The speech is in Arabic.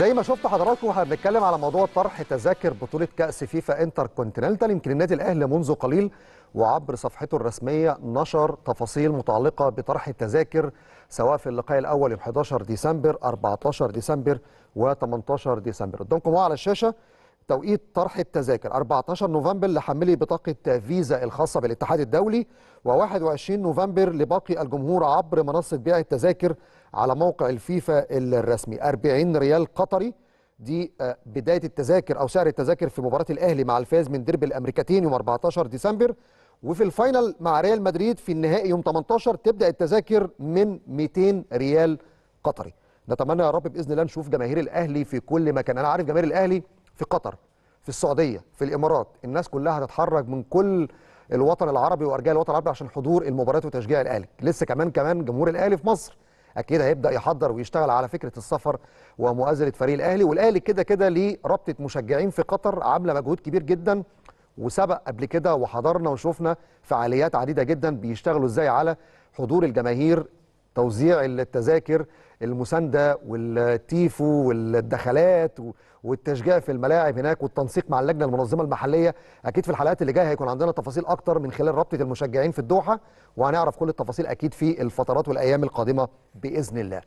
زي ما شفتوا حضراتكم واحنا بنتكلم على موضوع طرح تذاكر بطوله كاس فيفا انتر كونتيننتال يمكن النادي الاهلي منذ قليل وعبر صفحته الرسميه نشر تفاصيل متعلقه بطرح التذاكر سواء في اللقاء الاول يوم 11 ديسمبر 14 ديسمبر و 18 ديسمبر قدامكم على الشاشه توقيت طرح التذاكر 14 نوفمبر لحملي بطاقة فيزا الخاصة بالاتحاد الدولي و21 نوفمبر لباقي الجمهور عبر منصة بيع التذاكر على موقع الفيفا الرسمي 40 ريال قطري دي آه، بداية التذاكر أو سعر التذاكر في مباراة الأهلي مع الفاز من ديربي الأمريكتين يوم 14 ديسمبر وفي الفاينل مع ريال مدريد في النهائي يوم 18 تبدأ التذاكر من 200 ريال قطري نتمنى يا رب بإذن الله نشوف جماهير الأهلي في كل مكان أنا عارف جماهير الأهلي في قطر في السعوديه في الامارات الناس كلها هتتحرك من كل الوطن العربي وارجاء الوطن العربي عشان حضور المباريات وتشجيع الاهلي لسه كمان كمان جمهور الاهلي في مصر اكيد هيبدا يحضر ويشتغل على فكره السفر ومؤازره فريق الاهلي والاهلي كده كده ليه رابطه مشجعين في قطر عامله مجهود كبير جدا وسبق قبل كده وحضرنا وشفنا فعاليات عديده جدا بيشتغلوا ازاي على حضور الجماهير توزيع التذاكر المسانده والتيفو والدخلات والتشجيع في الملاعب هناك والتنسيق مع اللجنه المنظمه المحليه اكيد في الحلقات اللي جايه هيكون عندنا تفاصيل اكتر من خلال رابطه المشجعين في الدوحه وهنعرف كل التفاصيل اكيد في الفترات والايام القادمه باذن الله